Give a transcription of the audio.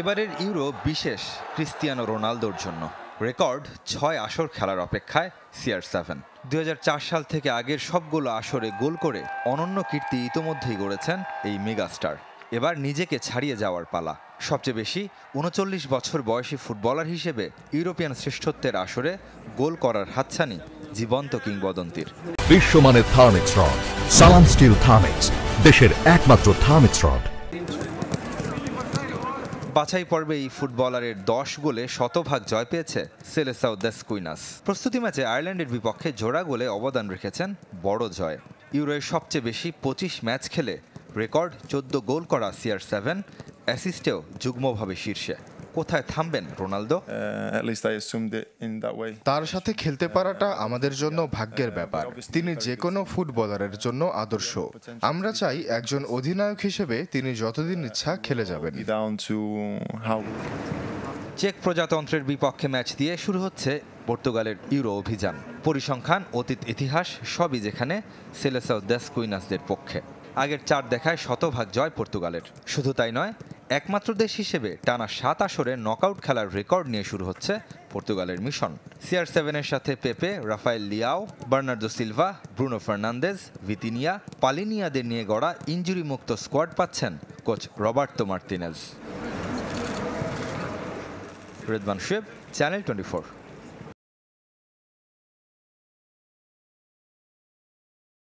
এবারের ইউরো বিশেষ ক্রিস্টিয়ানো রোনালদোর জন্য রেকর্ড ছয় আসর খেলার অপেক্ষায় সিআর সেভেন দুই সাল থেকে আগের সবগুলো আসরে গোল করে অনন্য কীর্তি ইতোমধ্যেই গড়েছেন এই মেগাস্টার এবার নিজেকে ছাড়িয়ে যাওয়ার পালা সবচেয়ে বেশি উনচল্লিশ বছর বয়সী ফুটবলার হিসেবে ইউরোপিয়ান শ্রেষ্ঠত্বের আসরে গোল করার হাতছানি জীবন্ত কিংবদন্তির বিশ্বমানের Thermex rod Salam steel Thermex দেশের একমাত্র থার্মিক্স রড বাছাই পর্বে এই ফুটবলারের দশ গোলে শতভাগ জয় পেয়েছে সেলেসাউ দ্যাস কুইনাস প্রস্তুতি ম্যাচে আয়ারল্যান্ডের বিপক্ষে জোড়া গোলে অবদান রেখেছেন বড় জয় ইউরোয় সবচেয়ে বেশি পঁচিশ ম্যাচ খেলে রেকর্ড চোদ্দ গোল করা সিআর সেভেন অ্যাসিস্টেও যুগ্মভাবে শীর্ষে কোথায় থামবেন রোনালদো uh, তার সাথে খেলতে পারাটা uh, আমাদের জন্য ভাগ্যের uh, ব্যাপার তিনি যে কোনো ফুটবলারের জন্য আদর্শ আমরা চাই একজন অধিনায়ক হিসেবে তিনি যতদিন ইচ্ছা খেলে যাবেন চেক প্রজাতন্ত্রের বিপক্ষে ম্যাচ দিয়ে শুরু হচ্ছে পর্তুগালের ইউরো অভিযান পরিসংখ্যান অতীত ইতিহাস সবই যেখানে সেলেসাও দেস কুইনাসদের পক্ষে আগের চার দেখায় শতভাগ জয় পর্তুগালের শুধু তাই নয় একমাত্র দেশ হিসেবে টানা সাত আসরে নকআউট খেলার রেকর্ড নিয়ে শুরু হচ্ছে পর্তুগালের মিশন সিআর সেভেনের সাথে Pepe Rafael Leao Bernardo Silva Bruno Fernandes Vitinha পালিনিয়াদের নিয়ে গড়া ইঞ্জুরি মুক্ত স্কোয়াড পাচ্ছেন coach Roberto Martinez Redwan Shuaib channel twenty